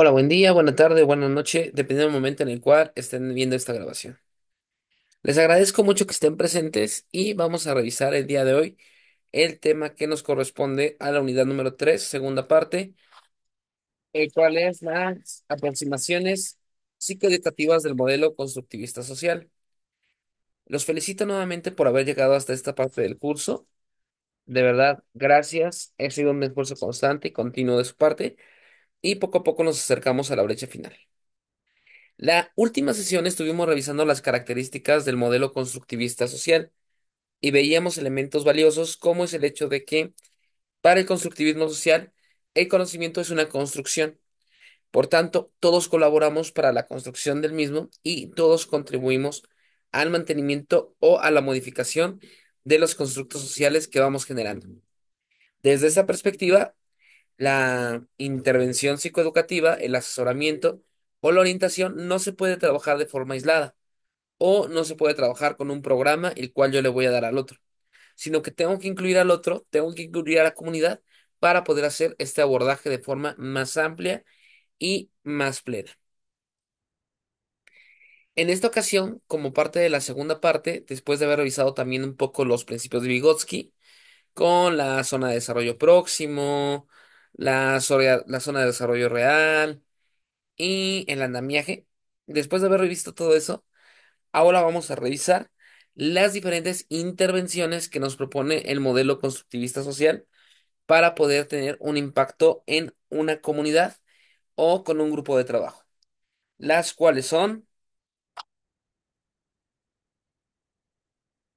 Hola, buen día, buena tarde, buena noche, dependiendo del momento en el cual estén viendo esta grabación. Les agradezco mucho que estén presentes y vamos a revisar el día de hoy el tema que nos corresponde a la unidad número 3, segunda parte, el cual es las aproximaciones psicoeducativas del modelo constructivista social. Los felicito nuevamente por haber llegado hasta esta parte del curso. De verdad, gracias. He sido un esfuerzo constante y continuo de su parte y poco a poco nos acercamos a la brecha final. La última sesión estuvimos revisando las características del modelo constructivista social y veíamos elementos valiosos como es el hecho de que para el constructivismo social el conocimiento es una construcción. Por tanto, todos colaboramos para la construcción del mismo y todos contribuimos al mantenimiento o a la modificación de los constructos sociales que vamos generando. Desde esa perspectiva, la intervención psicoeducativa, el asesoramiento o la orientación no se puede trabajar de forma aislada o no se puede trabajar con un programa el cual yo le voy a dar al otro, sino que tengo que incluir al otro, tengo que incluir a la comunidad para poder hacer este abordaje de forma más amplia y más plena. En esta ocasión, como parte de la segunda parte, después de haber revisado también un poco los principios de Vygotsky, con la zona de desarrollo próximo, la, zona- de desarrollo real y el andamiaje. Después de haber revisto todo eso, ahora vamos a revisar las diferentes intervenciones que nos propone el modelo constructivista social para poder tener un impacto en una comunidad o con un grupo de trabajo, las cuales son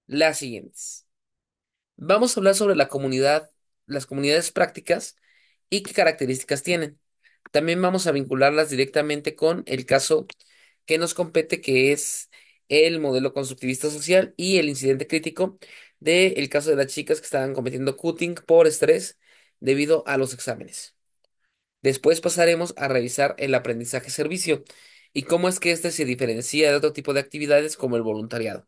las siguientes. Vamos a hablar sobre la comunidad, las comunidades prácticas y qué características tienen. También vamos a vincularlas directamente con el caso que nos compete, que es el modelo constructivista social y el incidente crítico del caso de las chicas que estaban cometiendo cutting por estrés debido a los exámenes. Después pasaremos a revisar el aprendizaje servicio y cómo es que este se diferencia de otro tipo de actividades como el voluntariado.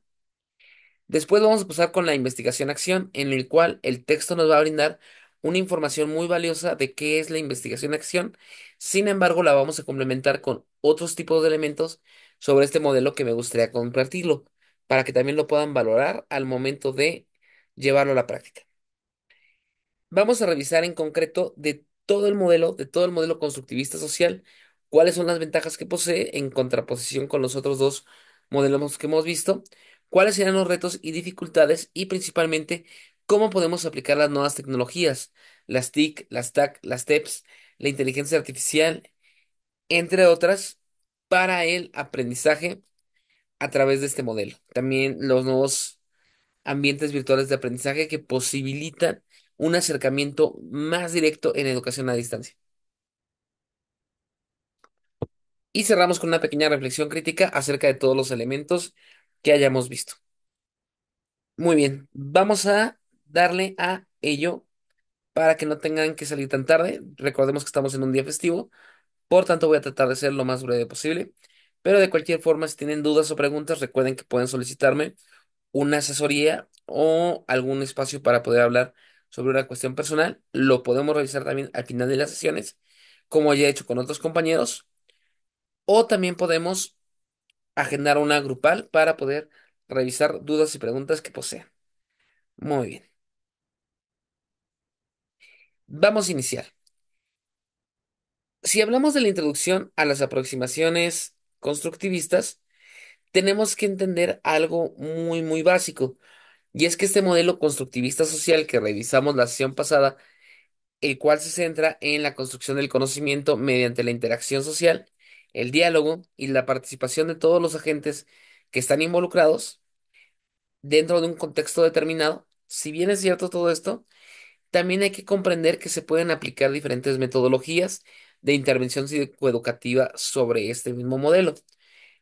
Después vamos a pasar con la investigación acción, en el cual el texto nos va a brindar una información muy valiosa de qué es la investigación-acción. Sin embargo, la vamos a complementar con otros tipos de elementos sobre este modelo que me gustaría compartirlo, para que también lo puedan valorar al momento de llevarlo a la práctica. Vamos a revisar en concreto de todo el modelo, de todo el modelo constructivista social, cuáles son las ventajas que posee en contraposición con los otros dos modelos que hemos visto, cuáles serán los retos y dificultades y principalmente cómo podemos aplicar las nuevas tecnologías, las TIC, las TAC, las TEPS, la inteligencia artificial, entre otras, para el aprendizaje a través de este modelo. También los nuevos ambientes virtuales de aprendizaje que posibilitan un acercamiento más directo en educación a distancia. Y cerramos con una pequeña reflexión crítica acerca de todos los elementos que hayamos visto. Muy bien, vamos a darle a ello para que no tengan que salir tan tarde. Recordemos que estamos en un día festivo, por tanto voy a tratar de ser lo más breve posible. Pero de cualquier forma, si tienen dudas o preguntas, recuerden que pueden solicitarme una asesoría o algún espacio para poder hablar sobre una cuestión personal. Lo podemos revisar también al final de las sesiones, como ya he hecho con otros compañeros. O también podemos agendar una grupal para poder revisar dudas y preguntas que posean. Muy bien. Vamos a iniciar. Si hablamos de la introducción a las aproximaciones constructivistas, tenemos que entender algo muy, muy básico, y es que este modelo constructivista social que revisamos la sesión pasada, el cual se centra en la construcción del conocimiento mediante la interacción social, el diálogo y la participación de todos los agentes que están involucrados dentro de un contexto determinado, si bien es cierto todo esto, también hay que comprender que se pueden aplicar diferentes metodologías de intervención psicoeducativa sobre este mismo modelo.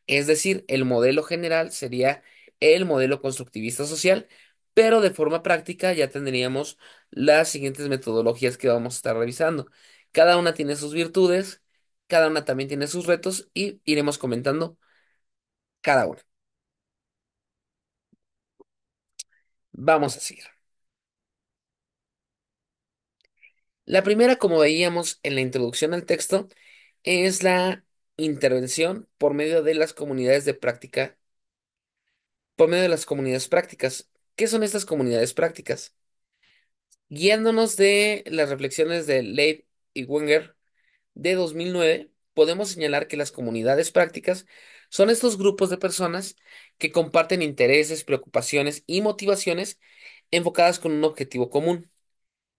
Es decir, el modelo general sería el modelo constructivista social, pero de forma práctica ya tendríamos las siguientes metodologías que vamos a estar revisando. Cada una tiene sus virtudes, cada una también tiene sus retos y iremos comentando cada una. Vamos a seguir. La primera, como veíamos en la introducción al texto, es la intervención por medio de las comunidades de práctica, por medio de las comunidades prácticas. ¿Qué son estas comunidades prácticas? Guiándonos de las reflexiones de Leib y Wenger de 2009, podemos señalar que las comunidades prácticas son estos grupos de personas que comparten intereses, preocupaciones y motivaciones enfocadas con un objetivo común.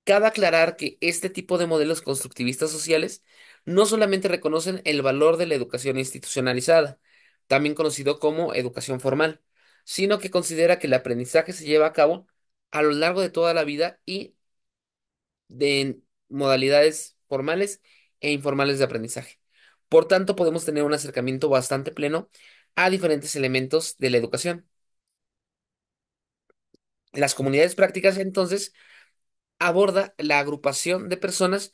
Cabe aclarar que este tipo de modelos constructivistas sociales no solamente reconocen el valor de la educación institucionalizada, también conocido como educación formal, sino que considera que el aprendizaje se lleva a cabo a lo largo de toda la vida y de modalidades formales e informales de aprendizaje. Por tanto, podemos tener un acercamiento bastante pleno a diferentes elementos de la educación. Las comunidades prácticas, entonces, aborda la agrupación de personas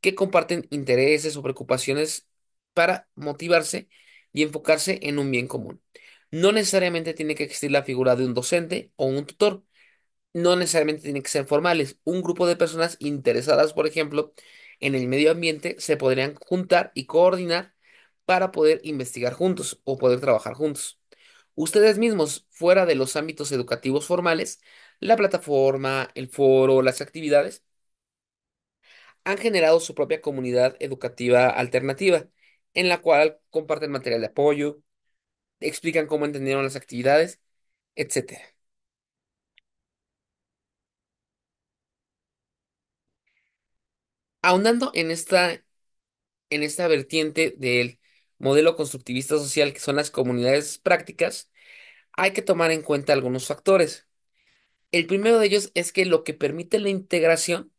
que comparten intereses o preocupaciones para motivarse y enfocarse en un bien común. No necesariamente tiene que existir la figura de un docente o un tutor. No necesariamente tienen que ser formales. Un grupo de personas interesadas, por ejemplo, en el medio ambiente, se podrían juntar y coordinar para poder investigar juntos o poder trabajar juntos. Ustedes mismos, fuera de los ámbitos educativos formales, la plataforma, el foro, las actividades, han generado su propia comunidad educativa alternativa, en la cual comparten material de apoyo, explican cómo entendieron las actividades, etc. Ahondando en esta, en esta vertiente del modelo constructivista social, que son las comunidades prácticas, hay que tomar en cuenta algunos factores. El primero de ellos es que lo que permite la integración,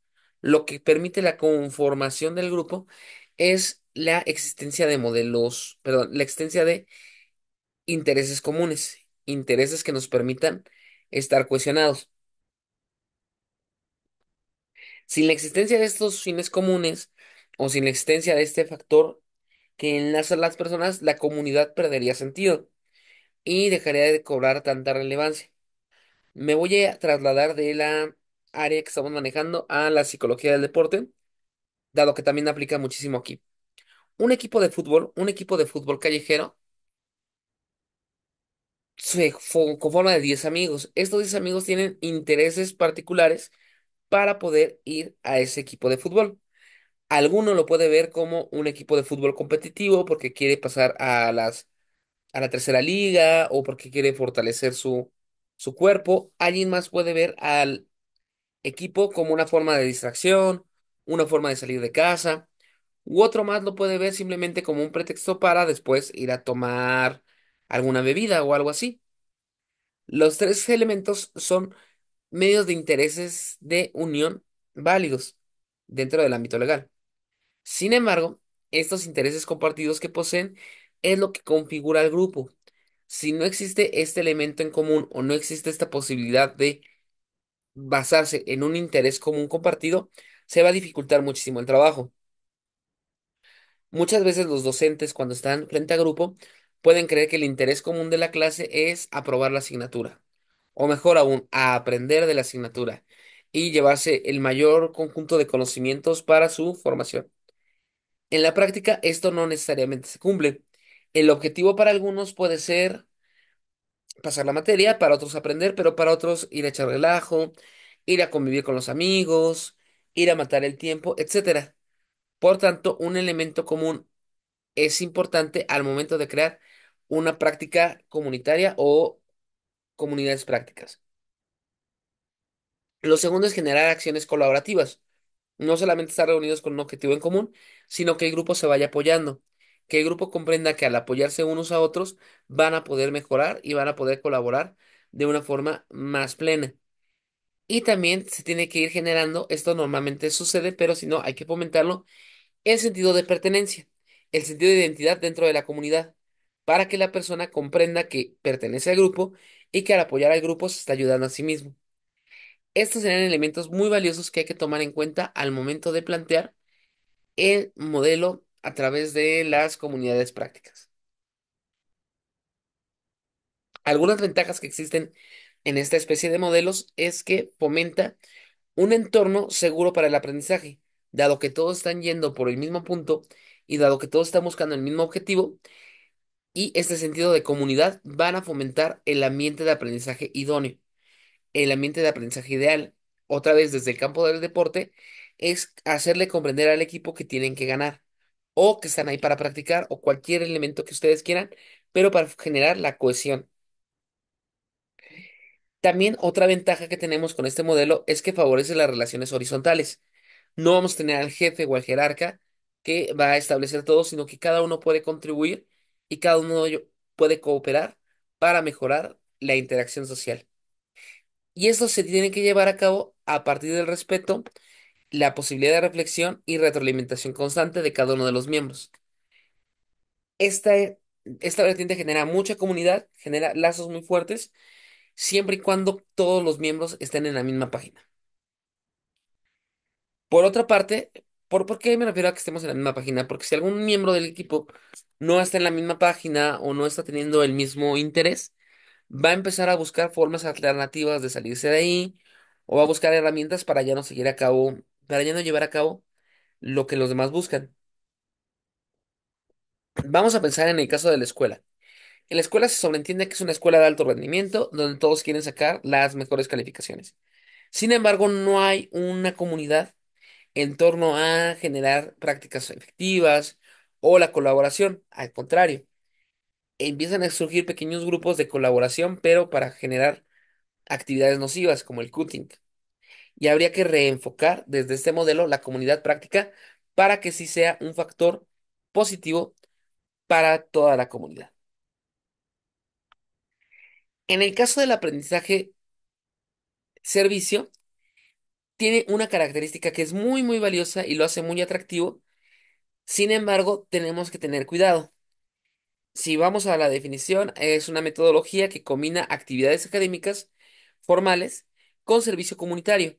lo que permite la conformación del grupo, es la existencia de modelos, perdón, la existencia de intereses comunes, intereses que nos permitan estar cohesionados. Sin la existencia de estos fines comunes o sin la existencia de este factor que enlaza a las personas, la comunidad perdería sentido y dejaría de cobrar tanta relevancia. Me voy a trasladar de la área que estamos manejando a la psicología del deporte, dado que también aplica muchísimo aquí. Un equipo de fútbol, un equipo de fútbol callejero, se conforma de 10 amigos. Estos 10 amigos tienen intereses particulares para poder ir a ese equipo de fútbol. Alguno lo puede ver como un equipo de fútbol competitivo porque quiere pasar a las a la tercera liga o porque quiere fortalecer su su cuerpo, alguien más puede ver al equipo como una forma de distracción, una forma de salir de casa, u otro más lo puede ver simplemente como un pretexto para después ir a tomar alguna bebida o algo así. Los tres elementos son medios de intereses de unión válidos dentro del ámbito legal. Sin embargo, estos intereses compartidos que poseen es lo que configura el grupo, si no existe este elemento en común o no existe esta posibilidad de basarse en un interés común compartido, se va a dificultar muchísimo el trabajo. Muchas veces los docentes cuando están frente a grupo pueden creer que el interés común de la clase es aprobar la asignatura, o mejor aún, aprender de la asignatura y llevarse el mayor conjunto de conocimientos para su formación. En la práctica esto no necesariamente se cumple, el objetivo para algunos puede ser pasar la materia, para otros aprender, pero para otros ir a echar relajo, ir a convivir con los amigos, ir a matar el tiempo, etc. Por tanto, un elemento común es importante al momento de crear una práctica comunitaria o comunidades prácticas. Lo segundo es generar acciones colaborativas. No solamente estar reunidos con un objetivo en común, sino que el grupo se vaya apoyando que el grupo comprenda que al apoyarse unos a otros van a poder mejorar y van a poder colaborar de una forma más plena. Y también se tiene que ir generando, esto normalmente sucede, pero si no, hay que fomentarlo, el sentido de pertenencia, el sentido de identidad dentro de la comunidad, para que la persona comprenda que pertenece al grupo y que al apoyar al grupo se está ayudando a sí mismo. Estos serán elementos muy valiosos que hay que tomar en cuenta al momento de plantear el modelo a través de las comunidades prácticas. Algunas ventajas que existen en esta especie de modelos es que fomenta un entorno seguro para el aprendizaje, dado que todos están yendo por el mismo punto y dado que todos están buscando el mismo objetivo, y este sentido de comunidad van a fomentar el ambiente de aprendizaje idóneo, el ambiente de aprendizaje ideal. Otra vez, desde el campo del deporte, es hacerle comprender al equipo que tienen que ganar o que están ahí para practicar o cualquier elemento que ustedes quieran, pero para generar la cohesión. También otra ventaja que tenemos con este modelo es que favorece las relaciones horizontales. No vamos a tener al jefe o al jerarca que va a establecer todo, sino que cada uno puede contribuir y cada uno puede cooperar para mejorar la interacción social. Y eso se tiene que llevar a cabo a partir del respeto la posibilidad de reflexión y retroalimentación constante de cada uno de los miembros. Esta, esta vertiente genera mucha comunidad, genera lazos muy fuertes, siempre y cuando todos los miembros estén en la misma página. Por otra parte, ¿por, ¿por qué me refiero a que estemos en la misma página? Porque si algún miembro del equipo no está en la misma página o no está teniendo el mismo interés, va a empezar a buscar formas alternativas de salirse de ahí o va a buscar herramientas para ya no seguir a cabo para ya no llevar a cabo lo que los demás buscan. Vamos a pensar en el caso de la escuela. En la escuela se sobreentiende que es una escuela de alto rendimiento donde todos quieren sacar las mejores calificaciones. Sin embargo, no hay una comunidad en torno a generar prácticas efectivas o la colaboración. Al contrario, empiezan a surgir pequeños grupos de colaboración, pero para generar actividades nocivas como el cutting y habría que reenfocar desde este modelo la comunidad práctica para que sí sea un factor positivo para toda la comunidad. En el caso del aprendizaje servicio, tiene una característica que es muy, muy valiosa y lo hace muy atractivo. Sin embargo, tenemos que tener cuidado. Si vamos a la definición, es una metodología que combina actividades académicas formales con servicio comunitario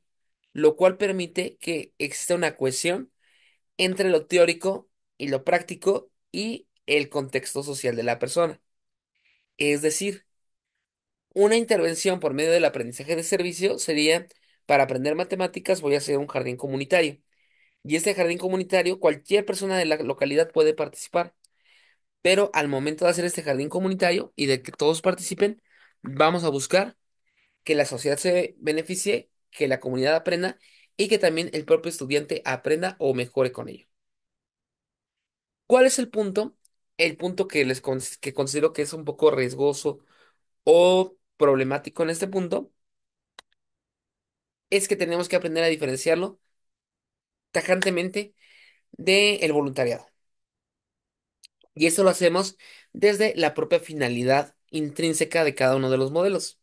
lo cual permite que exista una cohesión entre lo teórico y lo práctico y el contexto social de la persona. Es decir, una intervención por medio del aprendizaje de servicio sería, para aprender matemáticas voy a hacer un jardín comunitario. Y este jardín comunitario, cualquier persona de la localidad puede participar. Pero al momento de hacer este jardín comunitario y de que todos participen, vamos a buscar que la sociedad se beneficie que la comunidad aprenda y que también el propio estudiante aprenda o mejore con ello. ¿Cuál es el punto? El punto que, les considero que es un poco riesgoso o problemático en este punto es que tenemos que aprender a diferenciarlo tajantemente del voluntariado. Y eso lo hacemos desde la propia finalidad intrínseca de cada uno de los modelos.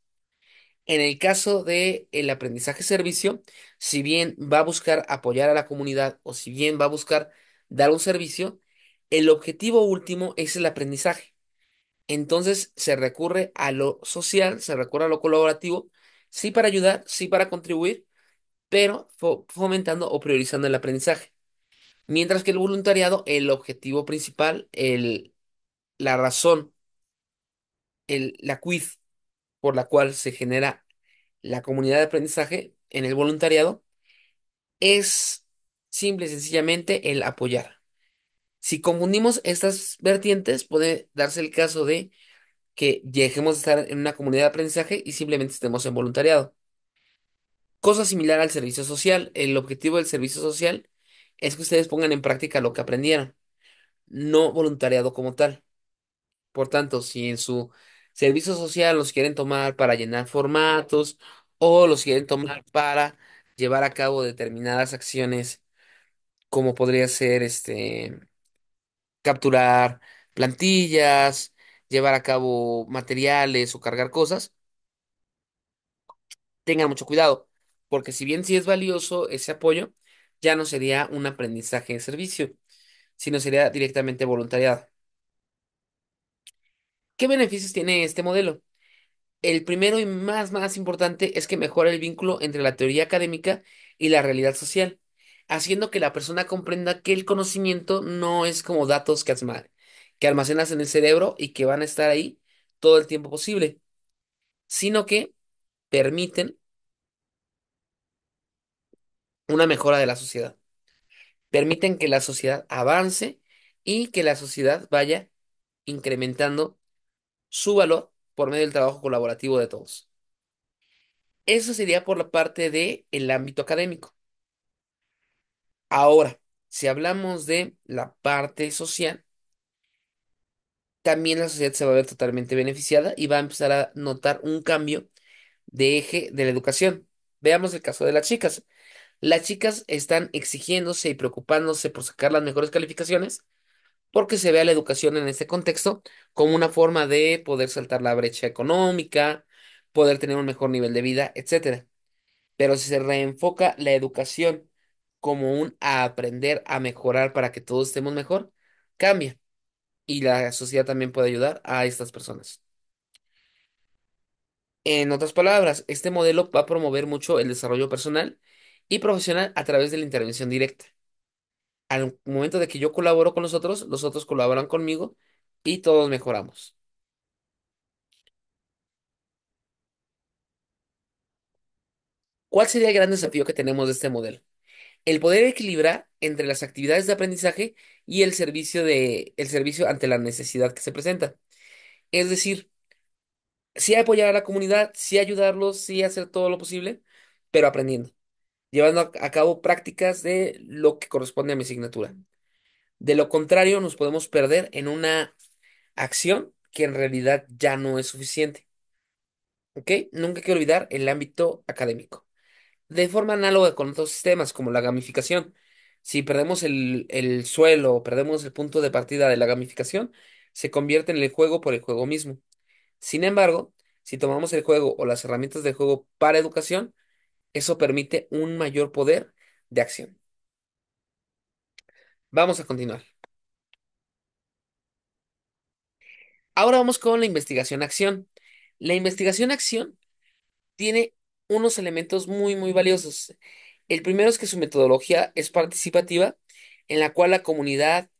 En el caso de el aprendizaje servicio, si bien va a buscar apoyar a la comunidad o si bien va a buscar dar un servicio, el objetivo último es el aprendizaje. Entonces se recurre a lo social, se recurre a lo colaborativo, sí para ayudar, sí para contribuir, pero fomentando o priorizando el aprendizaje. Mientras que el voluntariado, el objetivo principal, el, la razón, el, la quiz por la cual se genera la comunidad de aprendizaje en el voluntariado es simple y sencillamente el apoyar. Si confundimos estas vertientes, puede darse el caso de que dejemos de estar en una comunidad de aprendizaje y simplemente estemos en voluntariado. Cosa similar al servicio social. El objetivo del servicio social es que ustedes pongan en práctica lo que aprendieron, no voluntariado como tal. Por tanto, si en su Servicio social los quieren tomar para llenar formatos o los quieren tomar para llevar a cabo determinadas acciones como podría ser este capturar plantillas, llevar a cabo materiales o cargar cosas, tengan mucho cuidado, porque si bien sí es valioso ese apoyo, ya no sería un aprendizaje de servicio, sino sería directamente voluntariado. ¿Qué beneficios tiene este modelo? El primero y más, más importante es que mejora el vínculo entre la teoría académica y la realidad social, haciendo que la persona comprenda que el conocimiento no es como datos que, que almacenas en el cerebro y que van a estar ahí todo el tiempo posible, sino que permiten una mejora de la sociedad. Permiten que la sociedad avance y que la sociedad vaya incrementando su valor por medio del trabajo colaborativo de todos. Eso sería por la parte del el ámbito académico. Ahora, si hablamos de la parte social, también la sociedad se va a ver totalmente beneficiada y va a empezar a notar un cambio de eje de la educación. Veamos el caso de las chicas. Las chicas están exigiéndose y preocupándose por sacar las mejores calificaciones porque se ve a la educación en este contexto como una forma de poder saltar la brecha económica, poder tener un mejor nivel de vida, etc. Pero si se reenfoca la educación como un aprender a mejorar para que todos estemos mejor, cambia. Y la sociedad también puede ayudar a estas personas. En otras palabras, este modelo va a promover mucho el desarrollo personal y profesional a través de la intervención directa al momento de que yo colaboro con los otros, los otros colaboran conmigo y todos mejoramos. ¿Cuál sería el gran desafío que tenemos de este modelo? El poder equilibrar entre las actividades de aprendizaje y el servicio de, el servicio ante la necesidad que se presenta. Es decir, sí apoyar a la comunidad, sí ayudarlos, sí hacer todo lo posible, pero aprendiendo llevando a, cabo prácticas de lo que corresponde a mi asignatura. De lo contrario, nos podemos perder en una acción que en realidad ya no es suficiente. ¿Ok? Nunca quiero que olvidar el ámbito académico. De forma análoga con otros sistemas, como la gamificación. Si perdemos el, el suelo o perdemos el punto de partida de la gamificación, se convierte en el juego por el juego mismo. Sin embargo, si tomamos el juego o las herramientas del juego para educación, eso permite un mayor poder de acción. Vamos a continuar. Ahora vamos con la investigación-acción. La investigación-acción tiene unos elementos muy, muy valiosos. El primero es que su metodología es participativa, en la cual la comunidad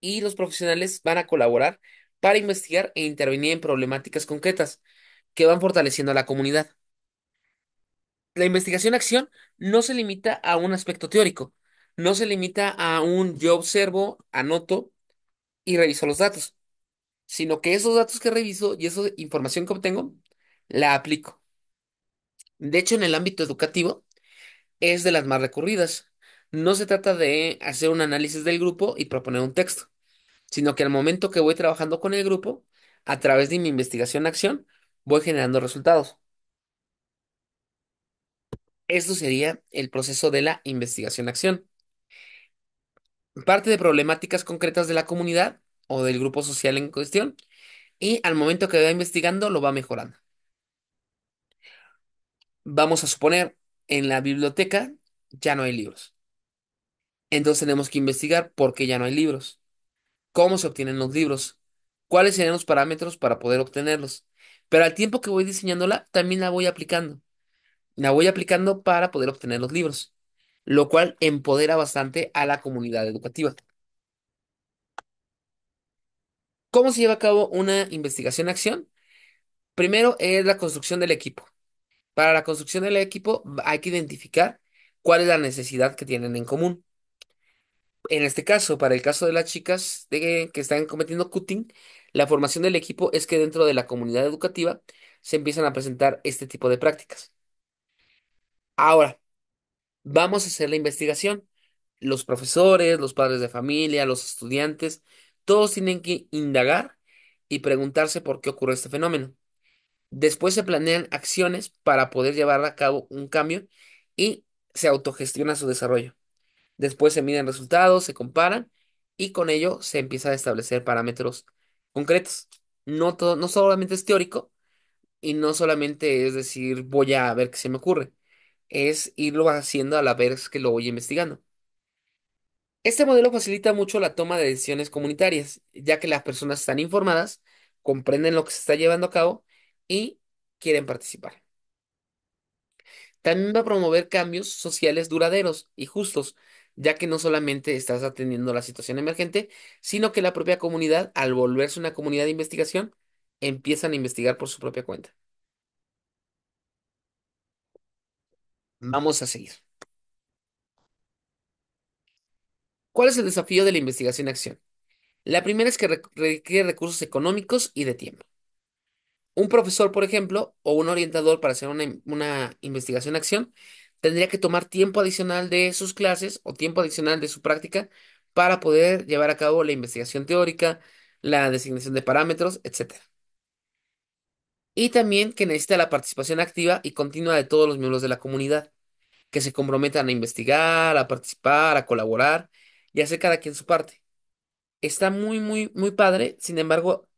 y los profesionales van a colaborar para investigar e intervenir en problemáticas concretas que van fortaleciendo a la comunidad la investigación-acción no se limita a un aspecto teórico, no se limita a un yo observo, anoto y reviso los datos, sino que esos datos que reviso y esa información que obtengo, la aplico. De hecho, en el ámbito educativo es de las más recurridas. No se trata de hacer un análisis del grupo y proponer un texto, sino que al momento que voy trabajando con el grupo, a través de mi investigación-acción, voy generando resultados. Esto sería el proceso de la investigación-acción. Parte de problemáticas concretas de la comunidad o del grupo social en cuestión y al momento que va investigando lo va mejorando. Vamos a suponer, en la biblioteca ya no hay libros. Entonces tenemos que investigar por qué ya no hay libros, cómo se obtienen los libros, cuáles serían los parámetros para poder obtenerlos. Pero al tiempo que voy diseñándola, también la voy aplicando. La voy aplicando para poder obtener los libros, lo cual empodera bastante a la comunidad educativa. ¿Cómo se lleva a cabo una investigación-acción? Primero es la construcción del equipo. Para la construcción del equipo hay que identificar cuál es la necesidad que tienen en común. En este caso, para el caso de las chicas que están cometiendo cutting, la formación del equipo es que dentro de la comunidad educativa se empiezan a presentar este tipo de prácticas. Ahora, vamos a hacer la investigación. Los profesores, los padres de familia, los estudiantes, todos tienen que indagar y preguntarse por qué ocurre este fenómeno. Después se planean acciones para poder llevar a cabo un cambio y se autogestiona su desarrollo. Después se miden resultados, se comparan y con ello se empieza a establecer parámetros concretos. No, todo, no solamente es teórico y no solamente es decir voy a ver qué se me ocurre, es irlo haciendo a la vez que lo voy investigando. Este modelo facilita mucho la toma de decisiones comunitarias, ya que las personas están informadas, comprenden lo que se está llevando a cabo y quieren participar. También va a promover cambios sociales duraderos y justos, ya que no solamente estás atendiendo la situación emergente, sino que la propia comunidad, al volverse una comunidad de investigación, empiezan a investigar por su propia cuenta. Vamos a seguir. ¿Cuál es el desafío de la investigación acción? La primera es que requiere recursos económicos y de tiempo. Un profesor, por ejemplo, o un orientador para hacer una, una investigación-acción, tendría que tomar tiempo adicional de sus clases o tiempo adicional de su práctica para poder llevar a cabo la investigación teórica, la designación de parámetros, etc y también que necesita la participación activa y continua de todos los miembros de la comunidad, que se comprometan a investigar, a participar, a colaborar y hacer cada quien su parte. Está muy, muy, muy padre, sin embargo,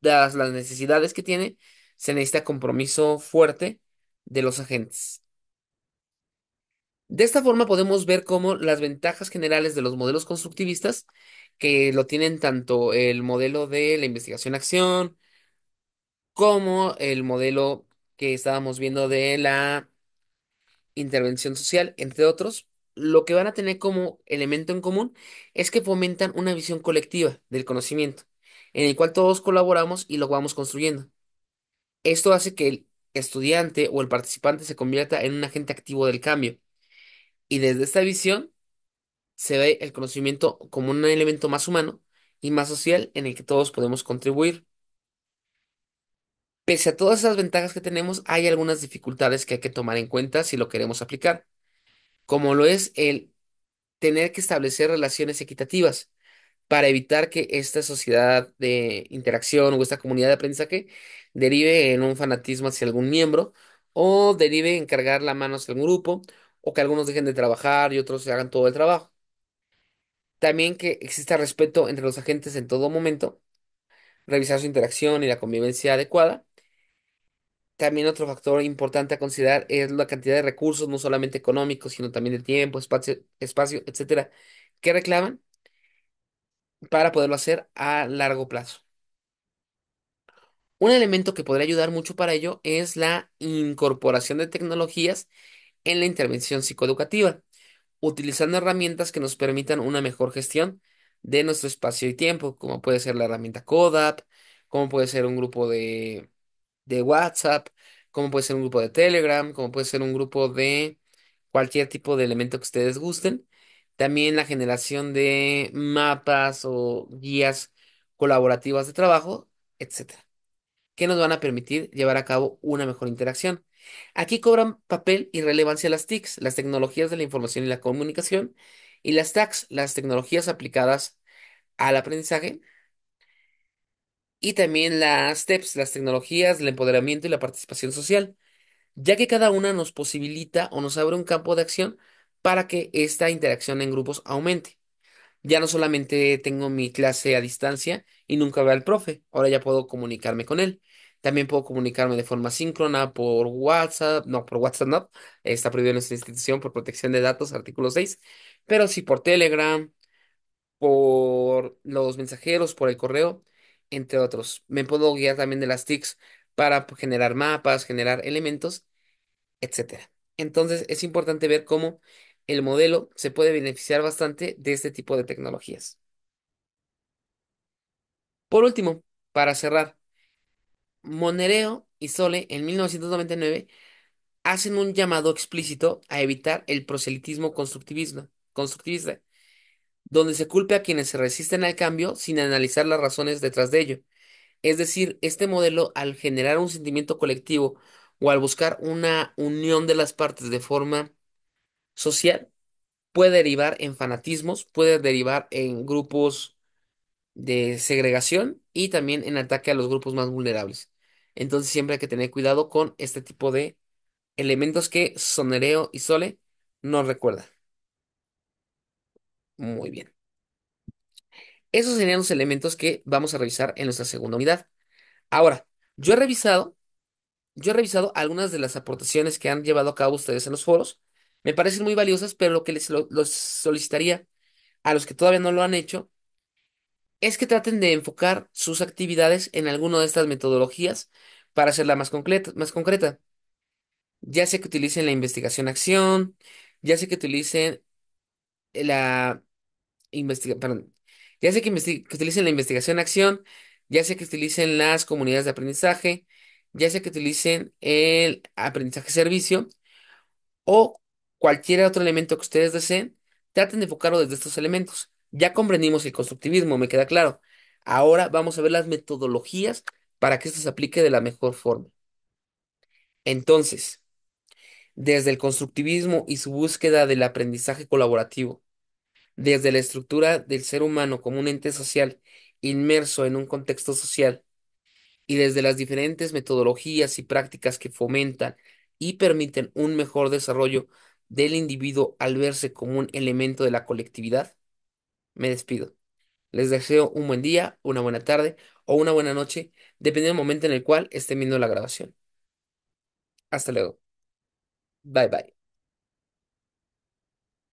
dadas las necesidades que tiene, se necesita compromiso fuerte de los agentes. De esta forma podemos ver cómo las ventajas generales de los modelos constructivistas, que lo tienen tanto el modelo de la investigación-acción, como el modelo que estábamos viendo de la intervención social, entre otros, lo que van a tener como elemento en común es que fomentan una visión colectiva del conocimiento, en el cual todos colaboramos y lo vamos construyendo. Esto hace que el estudiante o el participante se convierta en un agente activo del cambio. Y desde esta visión se ve el conocimiento como un elemento más humano y más social en el que todos podemos contribuir. Pese a todas esas ventajas que tenemos, hay algunas dificultades que hay que tomar en cuenta si lo queremos aplicar, como lo es el tener que establecer relaciones equitativas para evitar que esta sociedad de interacción o esta comunidad de aprendizaje derive en un fanatismo hacia algún miembro o derive en cargar la mano hacia un grupo o que algunos dejen de trabajar y otros se hagan todo el trabajo. También que exista respeto entre los agentes en todo momento, revisar su interacción y la convivencia adecuada también otro factor importante a considerar es la cantidad de recursos, no solamente económicos, sino también de tiempo, espacio, etcétera, que reclaman para poderlo hacer a largo plazo. Un elemento que podría ayudar mucho para ello es la incorporación de tecnologías en la intervención psicoeducativa, utilizando herramientas que nos permitan una mejor gestión de nuestro espacio y tiempo, como puede ser la herramienta CODAP, como puede ser un grupo de de WhatsApp, como puede ser un grupo de Telegram, como puede ser un grupo de cualquier tipo de elemento que ustedes gusten. También la generación de mapas o guías colaborativas de trabajo, etcétera, que nos van a permitir llevar a cabo una mejor interacción. Aquí cobran papel y relevancia las TICs, las tecnologías de la información y la comunicación, y las TACs, las tecnologías aplicadas al aprendizaje, y también las TEPs, las tecnologías, el empoderamiento y la participación social, ya que cada una nos posibilita o nos abre un campo de acción para que esta interacción en grupos aumente. Ya no solamente tengo mi clase a distancia y nunca veo al profe, ahora ya puedo comunicarme con él. También puedo comunicarme de forma síncrona por WhatsApp, no, por WhatsApp no, está prohibido en nuestra institución por protección de datos, artículo 6, pero sí por Telegram, por los mensajeros, por el correo, entre otros. Me puedo guiar también de las TICs para generar mapas, generar elementos, etc. Entonces es importante ver cómo el modelo se puede beneficiar bastante de este tipo de tecnologías. Por último, para cerrar, Monereo y Sole en 1999 hacen un llamado explícito a evitar el proselitismo constructivista, constructivista donde se culpe a quienes se resisten al cambio sin analizar las razones detrás de ello. Es decir, este modelo, al generar un sentimiento colectivo o al buscar una unión de las partes de forma social, puede derivar en fanatismos, puede derivar en grupos de segregación y también en ataque a los grupos más vulnerables. Entonces siempre hay que tener cuidado con este tipo de elementos que Sonereo y Sole nos recuerdan. Muy bien. Esos serían los elementos que vamos a revisar en nuestra segunda unidad. Ahora, yo he revisado, yo he revisado algunas de las aportaciones que han llevado a cabo ustedes en los foros. Me parecen muy valiosas, pero lo que les solicitaría a los que todavía no lo han hecho es que traten de enfocar sus actividades en alguna de estas metodologías para hacerla más concreta, más concreta. Ya sé que utilicen la investigación-acción, ya sea que utilicen la investiga, ya sea que, que utilicen la investigación-acción, ya sea que utilicen las comunidades de aprendizaje, ya sea que utilicen el aprendizaje-servicio o cualquier otro elemento que ustedes deseen, traten de enfocarlo desde estos elementos. Ya comprendimos el constructivismo, me queda claro. Ahora vamos a ver las metodologías para que esto se aplique de la mejor forma. Entonces, desde el constructivismo y su búsqueda del aprendizaje colaborativo, desde la estructura del ser humano como un ente social inmerso en un contexto social y desde las diferentes metodologías y prácticas que fomentan y permiten un mejor desarrollo del individuo al verse como un elemento de la colectividad? Me despido. Les deseo un buen día, una buena tarde o una buena noche, dependiendo del momento en el cual estén viendo la grabación. Hasta luego. Bye bye.